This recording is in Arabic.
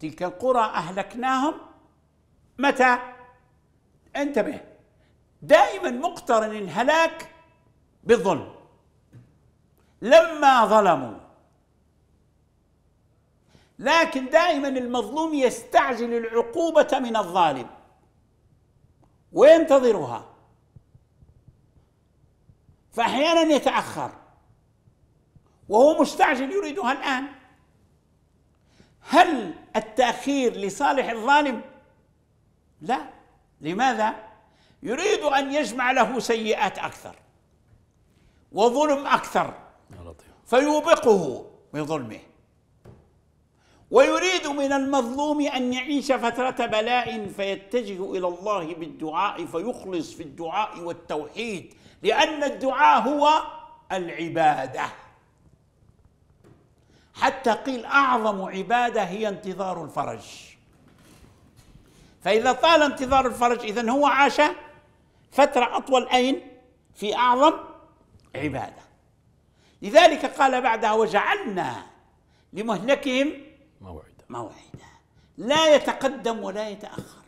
تلك القرى أهلكناهم متى؟ انتبه دائما مقترن الهلاك بالظلم لما ظلموا لكن دائما المظلوم يستعجل العقوبة من الظالم وينتظرها فأحيانا يتأخر وهو مستعجل يريدها الآن هل التأخير لصالح الظالم لا لماذا؟ يريد أن يجمع له سيئات أكثر وظلم أكثر فيوبقه بظلمه ويريد من المظلوم أن يعيش فترة بلاء فيتجه إلى الله بالدعاء فيخلص في الدعاء والتوحيد لأن الدعاء هو العبادة حتى قيل أعظم عبادة هي انتظار الفرج فإذا طال انتظار الفرج إذا هو عاش فترة أطول أين في أعظم عبادة لذلك قال بعدها وجعلنا لمهلكهم موعدا موعدا لا يتقدم ولا يتأخر